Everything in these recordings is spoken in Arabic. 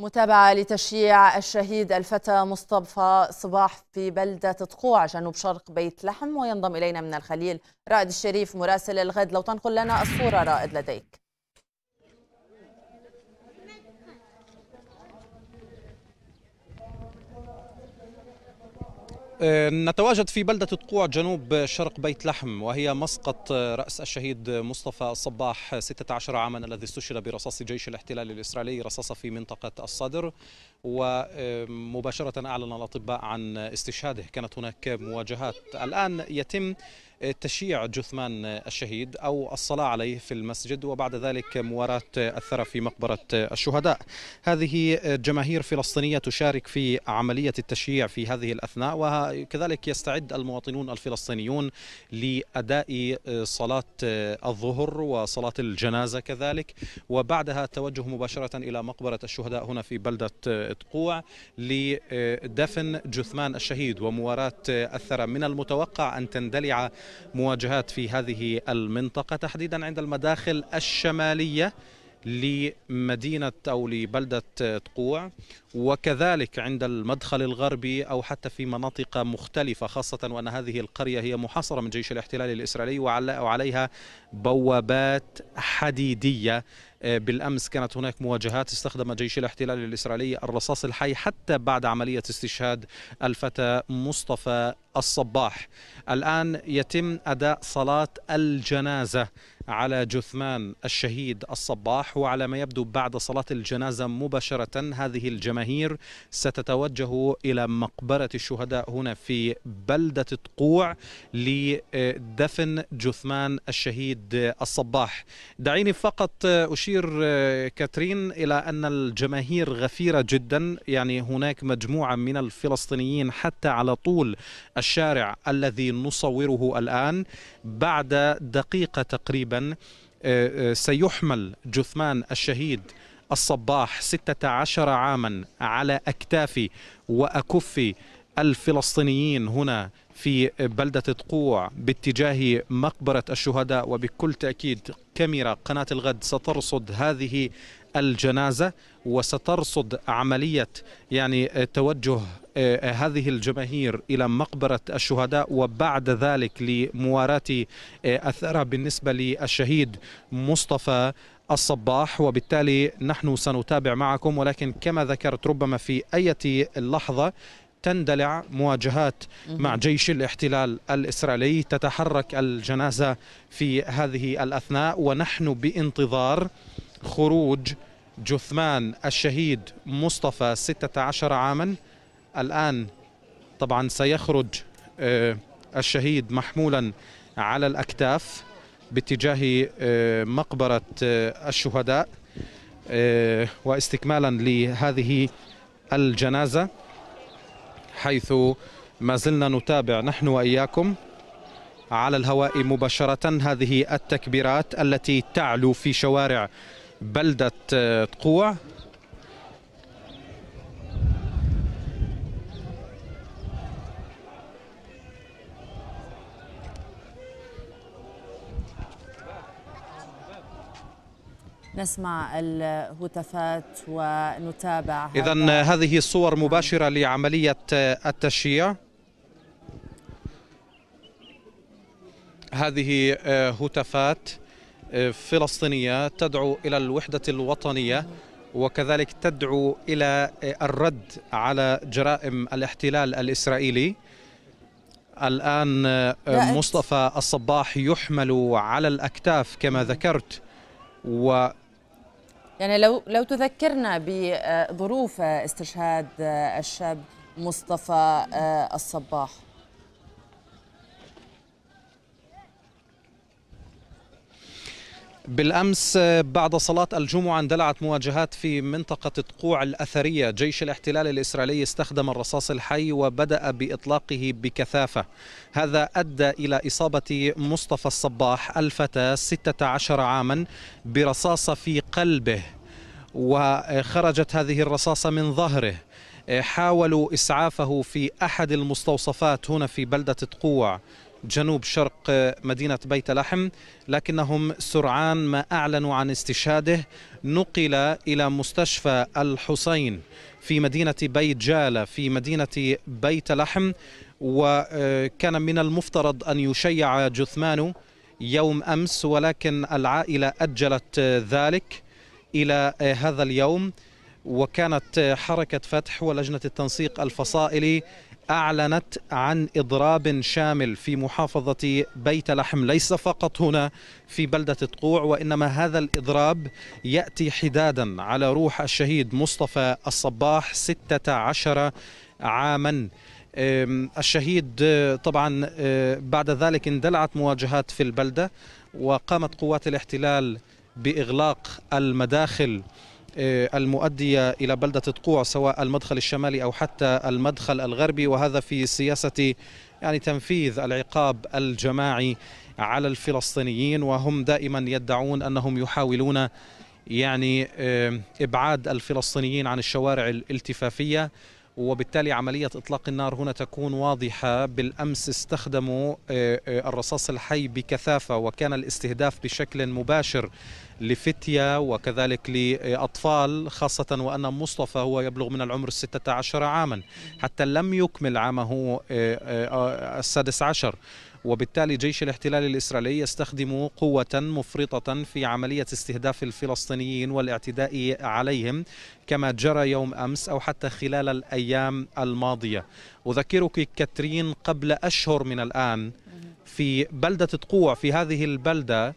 متابعة لتشييع الشهيد الفتى مصطفى صباح في بلدة تقوع جنوب شرق بيت لحم وينضم إلينا من الخليل رائد الشريف مراسل الغد لو تنقل لنا الصورة رائد لديك آه، نتواجد في بلدة تقوع جنوب شرق بيت لحم وهي مسقط آه، رأس الشهيد مصطفى الصباح 16 عاما الذي استشهد برصاص جيش الاحتلال الإسرائيلي رصاصة في منطقة الصدر ومباشرة أعلن الأطباء عن استشهاده كانت هناك مواجهات الآن يتم تشييع جثمان الشهيد أو الصلاة عليه في المسجد وبعد ذلك مواراة الثرى في مقبرة الشهداء هذه جماهير فلسطينية تشارك في عملية التشييع في هذه الأثناء وكذلك يستعد المواطنون الفلسطينيون لأداء صلاة الظهر وصلاة الجنازة كذلك وبعدها توجه مباشرة إلى مقبرة الشهداء هنا في بلدة تقوع لدفن جثمان الشهيد ومواراة الثرى من المتوقع أن تندلع مواجهات في هذه المنطقة تحديدا عند المداخل الشمالية لمدينة أو لبلدة تقوع وكذلك عند المدخل الغربي أو حتى في مناطق مختلفة خاصة وأن هذه القرية هي محاصرة من جيش الاحتلال الإسرائيلي وعليها بوابات حديدية آه، بالامس كانت هناك مواجهات استخدم جيش الاحتلال الاسرائيلي الرصاص الحي حتى بعد عمليه استشهاد الفتى مصطفى الصباح الان يتم اداء صلاه الجنازه على جثمان الشهيد الصباح وعلى ما يبدو بعد صلاة الجنازة مباشرة هذه الجماهير ستتوجه إلى مقبرة الشهداء هنا في بلدة طقوع لدفن جثمان الشهيد الصباح دعيني فقط أشير كاترين إلى أن الجماهير غفيرة جدا يعني هناك مجموعة من الفلسطينيين حتى على طول الشارع الذي نصوره الآن بعد دقيقة تقريبا آه، آه، سيحمل جثمان الشهيد الصباح 16 عاما على أكتاف وأكف الفلسطينيين هنا في بلدة تقوع باتجاه مقبرة الشهداء وبكل تأكيد كاميرا قناة الغد سترصد هذه الجنازة وسترصد عملية يعني توجه آه، هذه الجماهير إلى مقبرة الشهداء وبعد ذلك لمواراة أثرها آه، بالنسبة للشهيد مصطفى الصباح وبالتالي نحن سنتابع معكم ولكن كما ذكرت ربما في أي لحظة تندلع مواجهات مع جيش الاحتلال الإسرائيلي تتحرك الجنازة في هذه الأثناء ونحن بانتظار خروج جثمان الشهيد مصطفى 16 عاما الآن طبعا سيخرج آه، الشهيد محمولا على الأكتاف باتجاه آه، مقبرة آه، الشهداء واستكمالا لهذه الجنازة حيث ما زلنا نتابع نحن وإياكم على الهواء مباشرة هذه التكبيرات التي تعلو في شوارع بلدة تقوع آه، نسمع الهتافات ونتابع إذا آه، هذه صور مباشرة لعملية آه، التشييع هذه هتافات آه، فلسطينية تدعو إلى الوحدة الوطنية وكذلك تدعو إلى آه، الرد على جرائم الاحتلال الإسرائيلي الآن آه، مصطفى الصباح يحمل على الأكتاف كما ذكرت و يعني لو لو تذكرنا بظروف استشهاد الشاب مصطفى الصباح بالامس بعد صلاه الجمعه اندلعت مواجهات في منطقه تقوع الاثريه، جيش الاحتلال الاسرائيلي استخدم الرصاص الحي وبدا باطلاقه بكثافه. هذا ادى الى اصابه مصطفى الصباح الفتى 16 عاما برصاصه في قلبه وخرجت هذه الرصاصه من ظهره. حاولوا اسعافه في احد المستوصفات هنا في بلده تقوع جنوب شرق مدينة بيت لحم لكنهم سرعان ما أعلنوا عن استشهاده نقل إلى مستشفى الحسين في مدينة بيت جالة في مدينة بيت لحم وكان من المفترض أن يشيع جثمانه يوم أمس ولكن العائلة أجلت ذلك إلى هذا اليوم وكانت حركة فتح ولجنة التنسيق الفصائلي أعلنت عن إضراب شامل في محافظة بيت لحم ليس فقط هنا في بلدة تقوع وإنما هذا الإضراب يأتي حدادا على روح الشهيد مصطفى الصباح 16 عاما الشهيد أه، طبعا أه، بعد ذلك اندلعت مواجهات في البلدة وقامت قوات الاحتلال بإغلاق المداخل آه، المؤدية إلى بلدة تقوع سواء المدخل الشمالي أو حتى المدخل الغربي وهذا في سياسة يعني تنفيذ العقاب الجماعي على الفلسطينيين وهم دائما يدعون أنهم يحاولون يعني آه، إبعاد الفلسطينيين عن الشوارع الالتفافية وبالتالي عملية إطلاق النار هنا تكون واضحة بالأمس استخدموا آه، آه، الرصاص الحي بكثافة وكان الاستهداف بشكل مباشر لفتية وكذلك لأطفال خاصة وأن مصطفى هو يبلغ من العمر 16 عاما حتى لم يكمل عامه آه، السادس عشر وبالتالي جيش الاحتلال الإسرائيلي يستخدم قوة مفرطة في عملية استهداف الفلسطينيين والاعتداء عليهم كما جرى يوم أمس أو حتى خلال الأيام الماضية أذكرك كاترين قبل أشهر من الآن في بلدة تقوع في هذه البلدة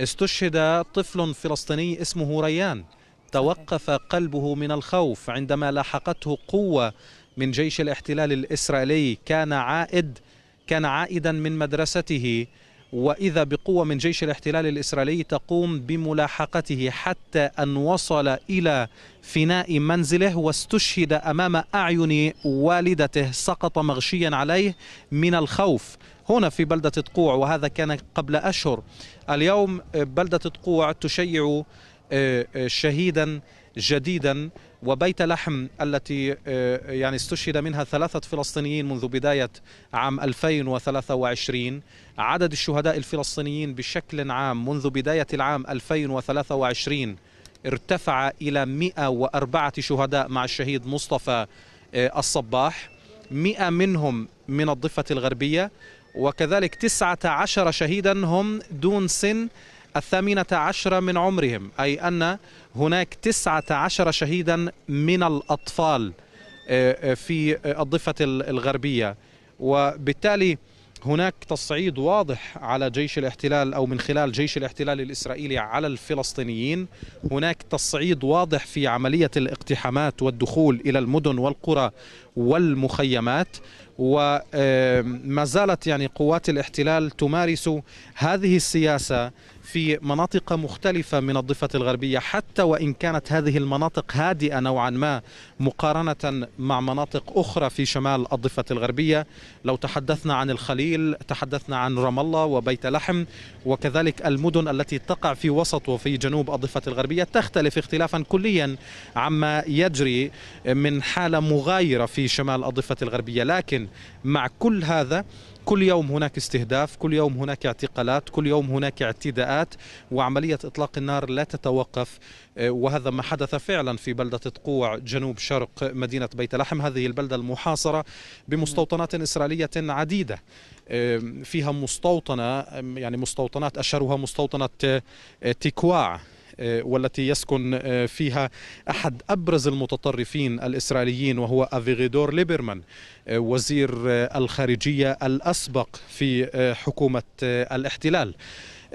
استشهد طفل فلسطيني اسمه ريان توقف قلبه من الخوف عندما لاحقته قوة من جيش الاحتلال الإسرائيلي كان عائد كان عائدا من مدرسته وإذا بقوة من جيش الاحتلال الإسرائيلي تقوم بملاحقته حتى أن وصل إلى فناء منزله واستشهد أمام أعين والدته سقط مغشيا عليه من الخوف هنا في بلدة تقوع وهذا كان قبل أشهر اليوم بلدة تقوع تشيع آه، آه، شهيدا جديدا وبيت لحم التي آه، يعني استشهد منها ثلاثة فلسطينيين منذ بداية عام 2023 عدد الشهداء الفلسطينيين بشكل عام منذ بداية العام 2023 ارتفع إلى 104 شهداء مع الشهيد مصطفى آه، الصباح 100 منهم من الضفة الغربية وكذلك 19 شهيدا هم دون سن الثامنة عشر من عمرهم أي أن هناك تسعة عشر شهيدا من الأطفال آه، آه، في الضفة الغربية وبالتالي هناك تصعيد واضح على جيش الاحتلال او من خلال جيش الاحتلال الاسرائيلي على الفلسطينيين، هناك تصعيد واضح في عمليه الاقتحامات والدخول الى المدن والقرى والمخيمات، وما آه، زالت يعني قوات الاحتلال تمارس هذه السياسه في مناطق مختلفة من الضفة الغربية حتى وإن كانت هذه المناطق هادئة نوعا ما مقارنة مع مناطق أخرى في شمال الضفة الغربية لو تحدثنا عن الخليل تحدثنا عن رام الله وبيت لحم وكذلك المدن التي تقع في وسط وفي جنوب الضفة الغربية تختلف اختلافا كليا عما يجري من حالة مغايرة في شمال الضفة الغربية لكن مع كل هذا كل يوم هناك استهداف كل يوم هناك اعتقالات كل يوم هناك اعتداءات وعملية إطلاق النار لا تتوقف آه، وهذا ما حدث فعلا في بلدة تقوع جنوب شرق مدينة بيت لحم هذه البلدة المحاصرة بمستوطنات إسرائيلية عديدة آه، فيها مستوطنة يعني مستوطنات أشهرها مستوطنة آه، تيكواع آه، والتي يسكن آه، فيها أحد أبرز المتطرفين الإسرائيليين وهو أفيغيدور ليبرمان آه، وزير الخارجية الأسبق في حكومة الاحتلال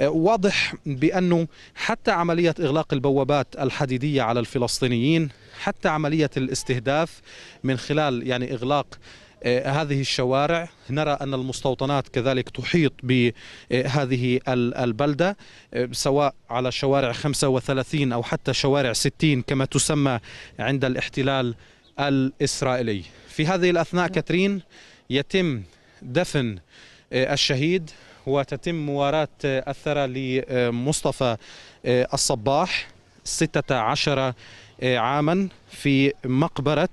واضح بأنه حتى عملية إغلاق البوابات الحديدية على الفلسطينيين حتى عملية الاستهداف من خلال يعني إغلاق آه، هذه الشوارع نرى أن المستوطنات كذلك تحيط بهذه البلدة آه، سواء على شوارع 35 أو حتى شوارع 60 كما تسمى عند الاحتلال الإسرائيلي في هذه الأثناء كاترين يتم دفن آه، الشهيد وتتم مواراة الثرى لمصطفى الصباح 16 عاما في مقبرة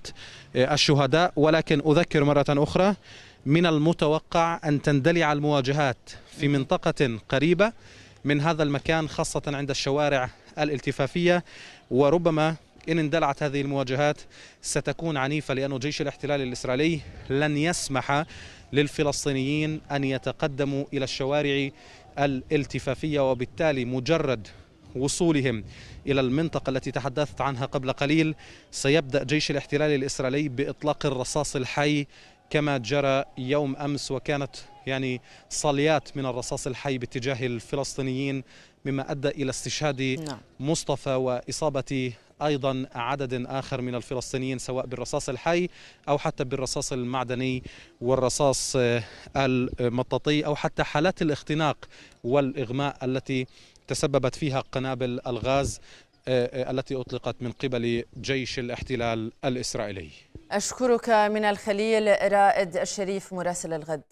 الشهداء ولكن أذكر مرة أخرى من المتوقع أن تندلع المواجهات في منطقة قريبة من هذا المكان خاصة عند الشوارع الالتفافية وربما إن اندلعت هذه المواجهات ستكون عنيفة لأن جيش الاحتلال الإسرائيلي لن يسمح للفلسطينيين أن يتقدموا إلى الشوارع الالتفافية وبالتالي مجرد وصولهم إلى المنطقة التي تحدثت عنها قبل قليل سيبدأ جيش الاحتلال الإسرائيلي بإطلاق الرصاص الحي كما جرى يوم أمس وكانت يعني صليات من الرصاص الحي باتجاه الفلسطينيين مما أدى إلى استشهاد نعم. مصطفى وإصابة أيضا عدد آخر من الفلسطينيين سواء بالرصاص الحي أو حتى بالرصاص المعدني والرصاص المطاطي أو حتى حالات الاختناق والإغماء التي تسببت فيها قنابل الغاز آه، آه، التي أطلقت من قبل جيش الاحتلال الإسرائيلي أشكرك من الخليل رائد الشريف مراسل الغد